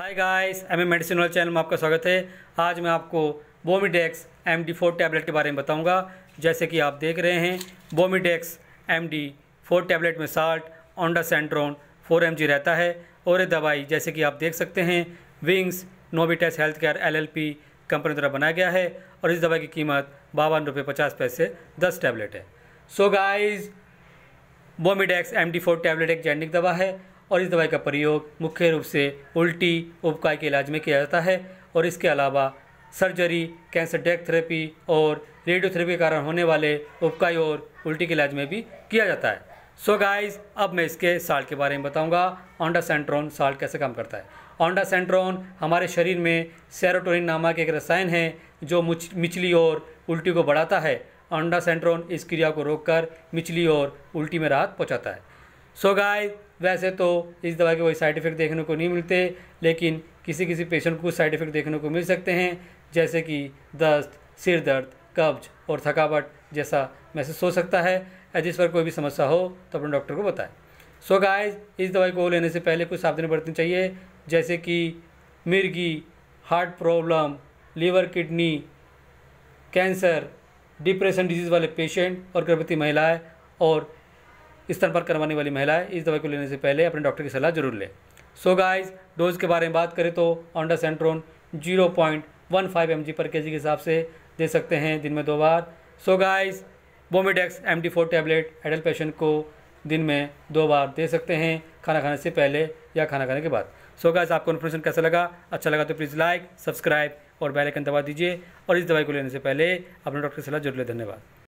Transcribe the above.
हाय guys M M medicine वाले channel में आपका स्वागत है आज मैं आपको Bomidex M D four tablet के बारे में बताऊंगा जैसे कि आप देख रहे हैं Bomidex M D four tablet में salt ondansetron four M G रहता है और ये दवाई जैसे कि आप देख सकते हैं विंग्स नोबिटेस health care L L P company द्वारा बनाया गया है और इस दवाई की कीमत बावन रुपये पचास पैसे दस टैबलेट है so guys Bomidex M D four tablet एक जैनिक दवा है और इस दवाई का प्रयोग मुख्य रूप से उल्टी उपकाय के इलाज में किया जाता है और इसके अलावा सर्जरी कैंसर डेक थेरेपी और रेडियोथेरेपी के कारण होने वाले उपकाय और उल्टी के इलाज में भी किया जाता है सो so गाइस अब मैं इसके साल्ट के बारे में बताऊंगा ऑंडा सेंट्रोन साल्ट कैसे काम करता है ऑंडा सेंट्रोन हमारे शरीर में सेरोटोनिन नामक एक रसायन है जो मिचली और उल्टी को बढ़ाता है ऑन्डा सेंट्रोन इस क्रिया को रोककर मिचली और उल्टी में राहत पहुंचाता है सो so गाय वैसे तो इस दवा के कोई साइड इफ़ेक्ट देखने को नहीं मिलते लेकिन किसी किसी पेशेंट को कुछ साइड इफ़ेक्ट देखने को मिल सकते हैं जैसे कि दस्त सिर दर्द कब्ज और थकावट जैसा महसूस हो सकता है या जिस पर कोई भी समस्या हो तो अपने डॉक्टर को बताएं सो so गाय इस दवाई को लेने से पहले कुछ सावधानी बरतनी चाहिए जैसे कि मिर्गी heart problem liver kidney cancer depression disease वाले पेशेंट और गर्भवती महिलाएं और स्तर पर करवाने वाली महिलाएं इस दवाई को लेने से पहले अपने डॉक्टर की सलाह जरूर लें सो गाइस डोज के बारे में बात करें तो ondansetron zero point one five M G per K जी के हिसाब से दे सकते हैं दिन में दो बार so guys Bomidex M D four tablet adult patient को दिन में दो बार दे सकते हैं खाना खाने से पहले या खाना खाने के बाद सो so गाइस आपको इन्फॉर्मेशन कैसा लगा अच्छा लगा तो प्लीज़ लाइक सब्सक्राइब और बेल आइकन दबा दीजिए और इस दवाई को लेने से पहले अपने डॉक्टर की सलाह जरूर लें धन्यवाद